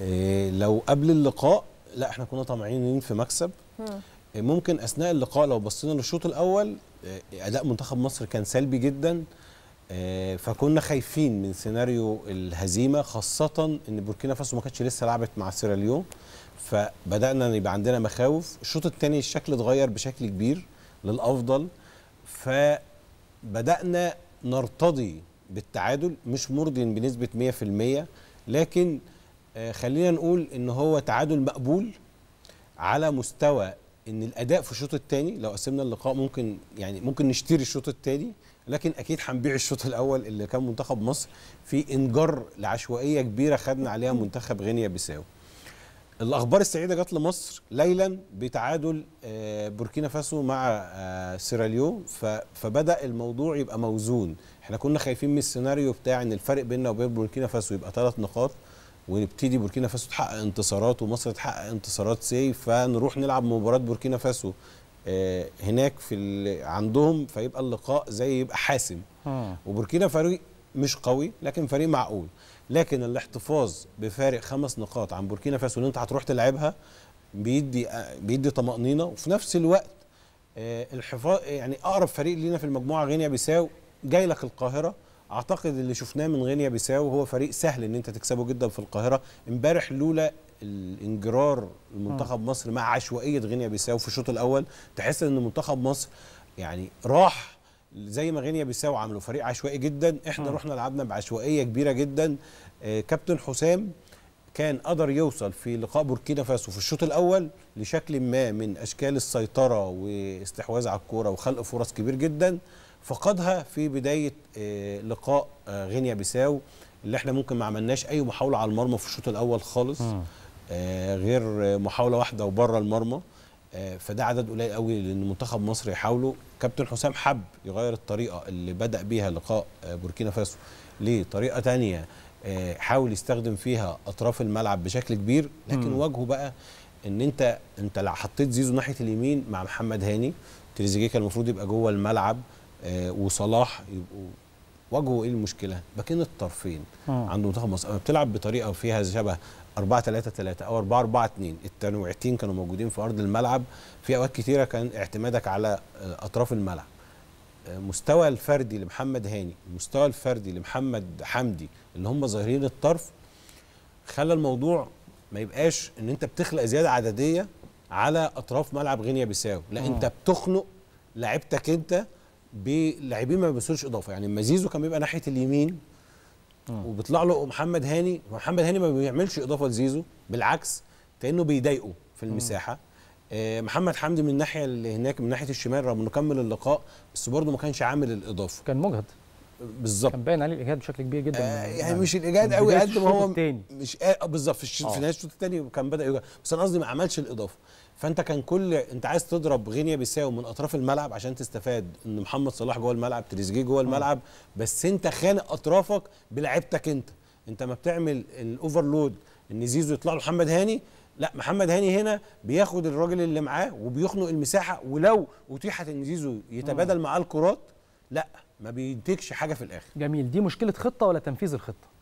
إيه لو قبل اللقاء لا احنا كنا طمعانين في مكسب إيه ممكن اثناء اللقاء لو بصينا للشوط الاول إيه اداء منتخب مصر كان سلبي جدا آه، فكنا خايفين من سيناريو الهزيمه خاصه ان بوركينا فاسو ما كانتش لسه لعبت مع سيراليون فبدانا يبقى عندنا مخاوف الشوط الثاني الشكل اتغير بشكل كبير للافضل فبدانا نرتضي بالتعادل مش مرضي بنسبه 100% لكن آه، خلينا نقول ان هو تعادل مقبول على مستوى ان الاداء في الشوط الثاني لو قسمنا اللقاء ممكن يعني ممكن نشتري الشوط الثاني لكن اكيد هنبيع الشوط الاول اللي كان منتخب مصر في انجر لعشوائيه كبيره خدنا عليها منتخب غينيا بيساو الاخبار السعيده جت لمصر ليلا بتعادل آه، بوركينا فاسو مع آه، سيراليو فبدا الموضوع يبقى موزون احنا كنا خايفين من السيناريو بتاع ان الفرق بيننا وبين بوركينا فاسو يبقى ثلاث نقاط ونبتدي بوركينا فاسو تحقق انتصارات ومصر تحقق انتصارات سي فنروح نلعب مباراه بوركينا فاسو آه، هناك في عندهم فيبقى اللقاء زي يبقى حاسم وبوركينا فريق مش قوي لكن فريق معقول لكن الاحتفاظ بفارق خمس نقاط عن بوركينا فاسو اللي انت هتروح تلعبها بيدي آه، بيدي طمانينه وفي نفس الوقت آه، الحفاظ يعني اقرب فريق لينا في المجموعه غينيا بيساو جاي لك القاهره اعتقد اللي شفناه من غينيا بيساو هو فريق سهل ان انت تكسبه جدا في القاهره امبارح لولا الانجرار المنتخب مصر مع عشوائيه غينيا بيساو في الشوط الاول تحس ان منتخب مصر يعني راح زي ما غينيا بيساو عملوا فريق عشوائي جدا احنا م. رحنا لعبنا بعشوائيه كبيره جدا آه، كابتن حسام كان قدر يوصل في لقاء بوركينا فاسو في الشوط الاول لشكل ما من اشكال السيطره واستحواذ على الكوره وخلق فرص كبير جدا فقدها في بدايه آه، لقاء آه، غينيا بيساو اللي احنا ممكن ما عملناش اي محاوله على المرمى في الشوط الاول خالص آه، غير محاوله واحده وبره المرمى فده عدد قليل قوي لان منتخب مصر يحاوله كابتن حسام حب يغير الطريقه اللي بدا بيها لقاء بوركينا فاسو لطريقه ثانيه آه، حاول يستخدم فيها اطراف الملعب بشكل كبير لكن واجهه بقى ان انت انت لو حطيت زيزو ناحيه اليمين مع محمد هاني تريزيجيه كان المفروض يبقى جوه الملعب آه، وصلاح يبقوا واجهه ايه المشكله؟ باكين الطرفين آه. عند منتخب مصر اما بتلعب بطريقه فيها شبه 4 3 3 او 4 4 2 التنوعتين كانوا موجودين في ارض الملعب في اوقات كثيره كان اعتمادك على آه، اطراف الملعب المستوى الفردي لمحمد هاني المستوى الفردي لمحمد حمدي اللي هم ظاهرين الطرف خلى الموضوع ما يبقاش ان انت بتخلق زياده عدديه على اطراف ملعب غينيا بيساو لا انت آه. بتخنق لعبتك انت بلاعبين ما بيمثلوش اضافه يعني مزيزو كان بيبقى ناحيه اليمين آه. وبيطلع له محمد هاني محمد هاني ما بيعملش اضافه لزيزو بالعكس كانه بيضايقه في المساحه آه، محمد حمدي من الناحيه اللي هناك من ناحيه الشمال رغم انه كمل اللقاء بس برضه ما كانش عامل الاضافه كان مجهد بالظبط كان باين عليه الاجهاد بشكل كبير جدا آه يعني, مش الاجهاد قوي قد ما هو مش آه بالظبط في, آه. نهايه الشوط الثاني كان بدا يجهد بس انا قصدي ما عملش الاضافه فانت كان كل انت عايز تضرب غينيا بيساو من اطراف الملعب عشان تستفاد ان محمد صلاح جوه الملعب تريزيجيه جوه آه. الملعب بس انت خانق اطرافك بلعبتك انت انت ما بتعمل الاوفرلود ان زيزو يطلع له محمد هاني لا محمد هاني هنا بياخد الراجل اللي معاه وبيخنق المساحه ولو اتيحت ان زيزو يتبادل معاه الكرات لا ما بينتجش حاجه في الاخر جميل دي مشكله خطه ولا تنفيذ الخطه